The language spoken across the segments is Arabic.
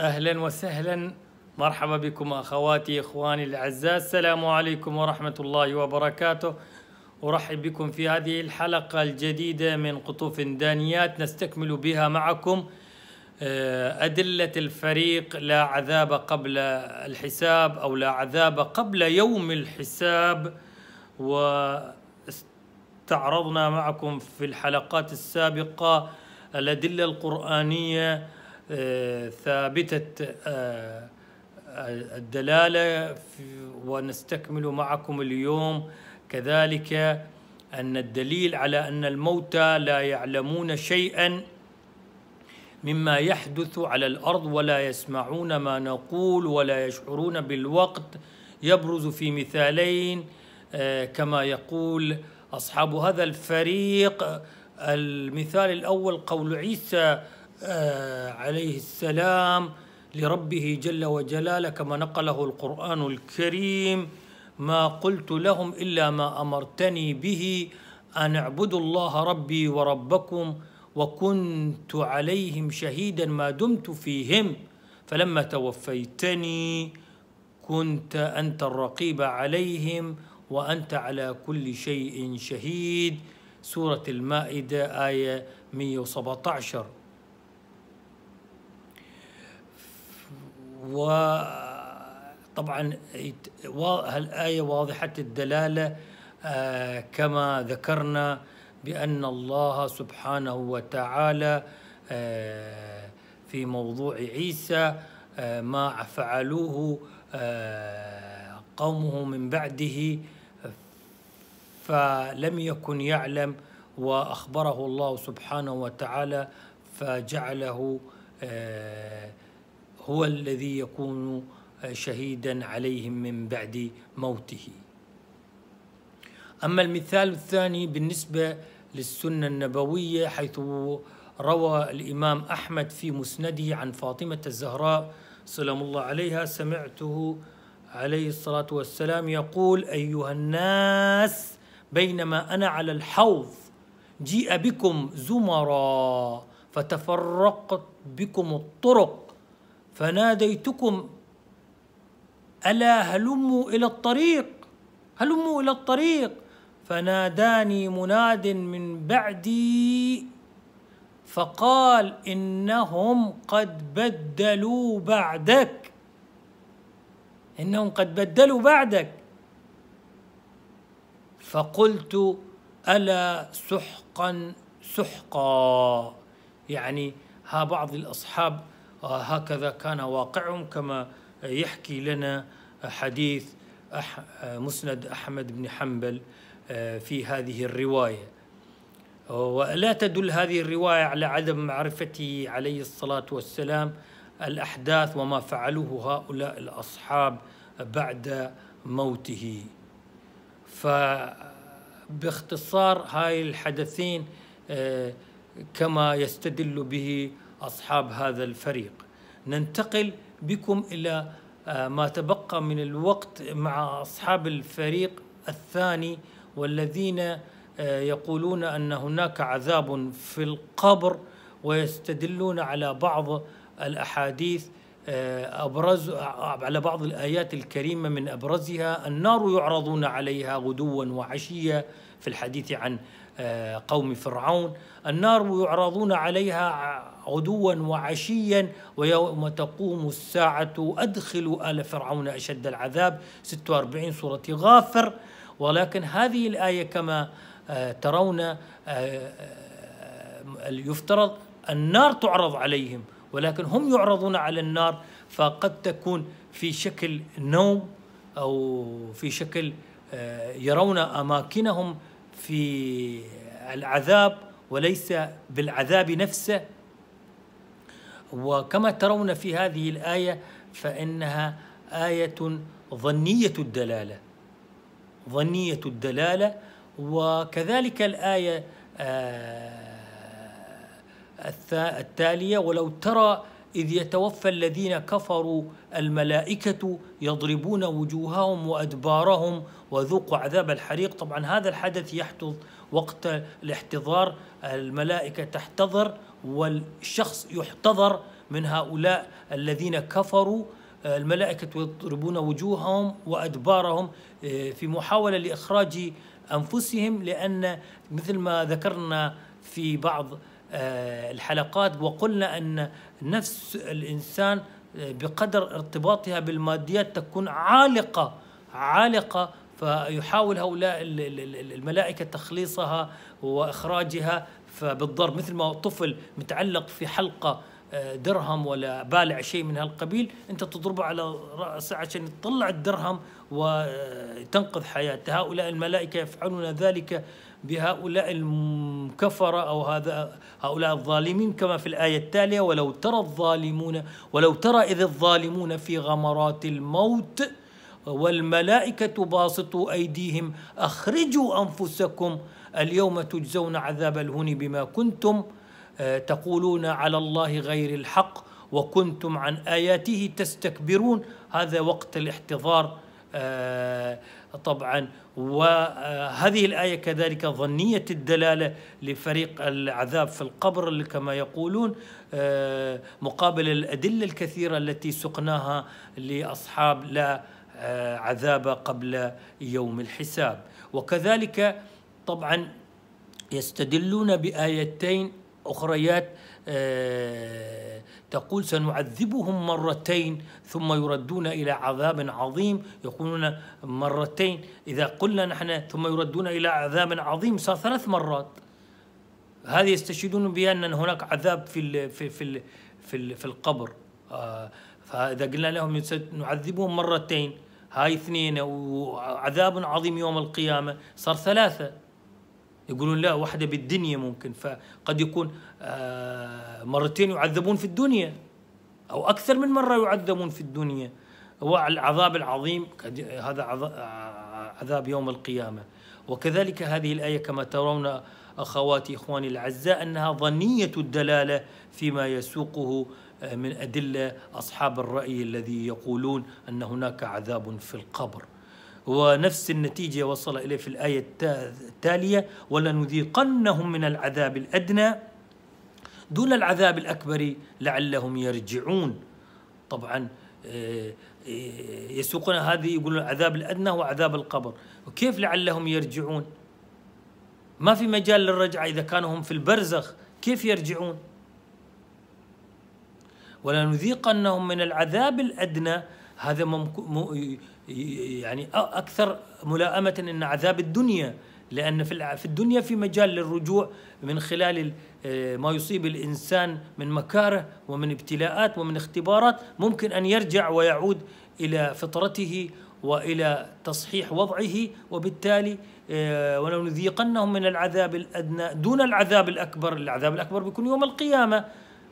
أهلا وسهلا مرحبا بكم أخواتي إخواني الأعزاء السلام عليكم ورحمة الله وبركاته أرحب بكم في هذه الحلقة الجديدة من قطوف دانيات نستكمل بها معكم آه، أدلة الفريق لا عذاب قبل الحساب أو لا عذاب قبل يوم الحساب واستعرضنا معكم في الحلقات السابقة الأدلة القرآنية ثابتة آه، الدلالة ونستكمل معكم اليوم كذلك أن الدليل على أن الموتى لا يعلمون شيئا مما يحدث على الأرض ولا يسمعون ما نقول ولا يشعرون بالوقت يبرز في مثالين آه، كما يقول أصحاب هذا الفريق المثال الأول قول عيسى آه، عليه السلام لربه جل وجلاله كما نقله القرآن الكريم ما قلت لهم إلا ما أمرتني به أن اعبدوا الله ربي وربكم وكنت عليهم شهيدا ما دمت فيهم فلما توفيتني كنت أنت الرقيب عليهم وأنت على كل شيء شهيد سورة المائدة آية 117 وطبعا الآية واضحة الدلالة آه، كما ذكرنا بأن الله سبحانه وتعالى آه، في موضوع عيسى آه، ما فعلوه قومه من بعده فلم يكن يعلم واخبره الله سبحانه وتعالى فجعله هو الذي يكون آه، شهيدا عليهم من بعد موته أما المثال الثاني بالنسبة للسنة النبوية حيث روى الإمام أحمد في مسنده عن فاطمة الزهراء سلام الله عليها سمعته عليه الصلاة والسلام يقول أيها الناس بينما أنا على الحوض جيء بكم زمرا فتفرقت بكم الطرق فناديتكم ألا هلموا إلى الطريق هلموا إلى الطريق فناداني مناد من بعدي فقال إنهم قد بدلوا بعدك إنهم قد بدلوا بعدك فقلت ألا سحقا سحقا يعني ها بعض الأصحاب هكذا كان واقعهم كما يحكي لنا حديث مسند أحمد بن حنبل آه، في هذه الرواية ولا تدل هذه الرواية على عدم معرفته عليه الصلاة والسلام الأحداث وما فعلوه هؤلاء الأصحاب بعد موته فباختصار هاي الحدثين آه، كما يستدل به أصحاب هذا الفريق ننتقل بكم إلى آه، ما تبقى من الوقت مع أصحاب الفريق الثاني والذين آه، يقولون أن هناك عذاب في القبر ويستدلون على بعض الأحاديث آه، أبرز آه، على بعض الآيات الكريمة من أبرزها النار يعرضون عليها غدوا وعشية في الحديث عن آه، قوم فرعون النار يعرضون عليها غدوا وعشيا ويوم تقوم الساعة أدخلوا آل فرعون أشد العذاب 46 سورة غافر ولكن هذه الآية كما ترون يفترض النار تعرض عليهم ولكن هم يعرضون على النار فقد تكون في شكل نوم أو في شكل آه، يرون أماكنهم في العذاب وليس بالعذاب نفسه وكما ترون في هذه الآية فإنها آية ظنية الدلالة ظنية الدلالة وكذلك الآية آه التالية ولو ترى إذ يتوفى الذين كفروا الملائكة يضربون وجوههم وأدبارهم وذوقوا عذاب الحريق طبعا هذا الحدث يحدث وقت الاحتضار الملائكة تحتضر والشخص يحتضر من هؤلاء الذين كفروا الملائكة يضربون وجوههم وأدبارهم آه، في محاولة لإخراج أنفسهم لأن مثل ما ذكرنا في بعض آه، الحلقات وقلنا أن نفس الإنسان آه، بقدر ارتباطها بالماديات تكون عالقة عالقة فيحاول هؤلاء الملائكة تخليصها وإخراجها فبالضرب مثل ما طفل متعلق في حلقة آه، درهم ولا بالع شيء من هالقبيل انت تضربه على راسه عشان تطلع الدرهم وتنقذ حياته هؤلاء الملائكه يفعلون ذلك بهؤلاء الكفرة أو هذا هؤلاء الظالمين كما في الآية التالية ولو ترى الظالمون ولو ترى إذ الظالمون في غمرات الموت والملائكة باسطوا أيديهم أخرجوا أنفسكم اليوم تجزون عذاب الهون بما كنتم آه، تقولون على الله غير الحق وكنتم عن آياته تستكبرون هذا وقت الاحتضار آه، طبعا وهذه الآية كذلك ظنية الدلالة لفريق العذاب في القبر كما يقولون آه، مقابل الأدلة الكثيرة التي سقناها لأصحاب لا آه، عذاب قبل يوم الحساب وكذلك طبعا يستدلون بآيتين أخريات آه، تقول سنعذبهم مرتين ثم يردون إلى عذاب عظيم يقولون مرتين إذا قلنا نحن ثم يردون إلى عذاب عظيم صار ثلاث مرات هذه يستشهدون بها أن هناك عذاب في في في في, في القبر آه، فإذا قلنا لهم نعذبهم مرتين هاي اثنين وعذاب عظيم يوم القيامة صار ثلاثة يقولون لا واحدة بالدنيا ممكن فقد يكون آه، مرتين يعذبون في الدنيا أو أكثر من مرة يعذبون في الدنيا والعذاب العظيم هذا عذاب يوم القيامة وكذلك هذه الآية كما ترون أخواتي إخواني الأعزاء أنها ظنية الدلالة فيما يسوقه آه، من أدلة أصحاب الرأي الذي يقولون أن هناك عذاب في القبر ونفس النتيجة وصل إليه في الآية التالية ولنذيقنهم من العذاب الأدنى دون العذاب الأكبر لعلهم يرجعون طبعا آه، آه، يسوقون هذه يقولون العذاب الأدنى هو عذاب القبر وكيف لعلهم يرجعون ما في مجال للرجعة إذا كانوا هم في البرزخ كيف يرجعون ولنذيقنهم من العذاب الأدنى هذا ممكن يعني اكثر ملائمه ان عذاب الدنيا لان في في الدنيا في مجال للرجوع من خلال آه، ما يصيب الانسان من مكاره ومن ابتلاءات ومن اختبارات ممكن ان يرجع ويعود الى فطرته والى تصحيح وضعه وبالتالي آه، ولو نذيقنهم من العذاب الادنى دون العذاب الاكبر العذاب الاكبر بيكون يوم القيامه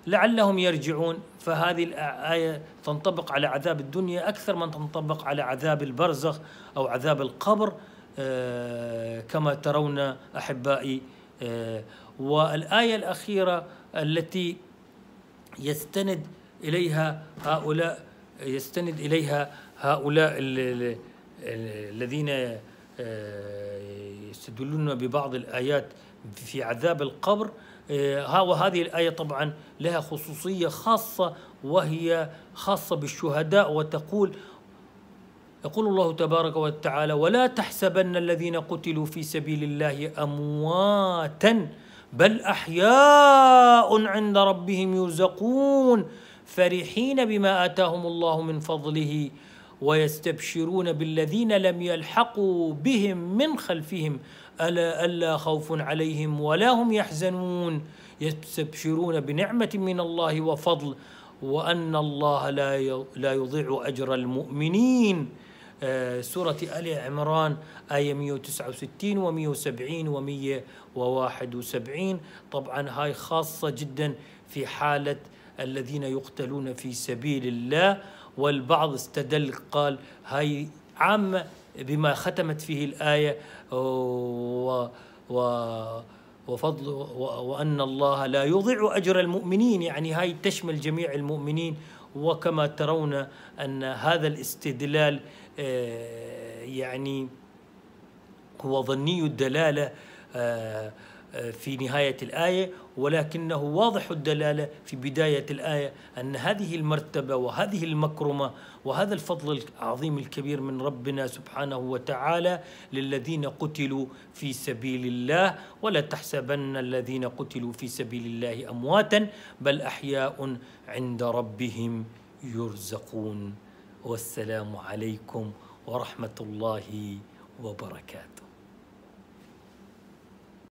لعلهم يرجعون فهذه الآية تنطبق على عذاب الدنيا أكثر من تنطبق على عذاب البرزخ أو عذاب القبر آه، كما ترون أحبائي آه، والآية الأخيرة التي يستند إليها هؤلاء يستند إليها هؤلاء الذين آه، يستدلون ببعض الآيات في عذاب القبر آه، وهذه الآية طبعا لها خصوصية خاصة وهي خاصة بالشهداء وتقول يقول الله تبارك وتعالى ولا تحسبن الذين قتلوا في سبيل الله أمواتا بل أحياء عند ربهم يرزقون فرحين بما آتاهم الله من فضله ويستبشرون بالذين لم يلحقوا بهم من خلفهم ألا ألا خوف عليهم ولا هم يحزنون يستبشرون بنعمة من الله وفضل وأن الله لا لا يضيع أجر المؤمنين آه، سورة آل عمران آية 169 و 170 و 171 طبعا هاي خاصة جدا في حالة الذين يقتلون في سبيل الله والبعض استدل قال هاي عامة بما ختمت فيه الآية و, و وفضل وأن الله لا يضيع أجر المؤمنين يعني هاي تشمل جميع المؤمنين وكما ترون أن هذا الاستدلال آه، يعني هو ظني الدلالة آه، في نهاية الآية ولكنه واضح الدلالة في بداية الآية أن هذه المرتبة وهذه المكرمة وهذا الفضل العظيم الكبير من ربنا سبحانه وتعالى للذين قتلوا في سبيل الله ولا تحسبن الذين قتلوا في سبيل الله أمواتا بل أحياء عند ربهم يرزقون والسلام عليكم ورحمة الله وبركاته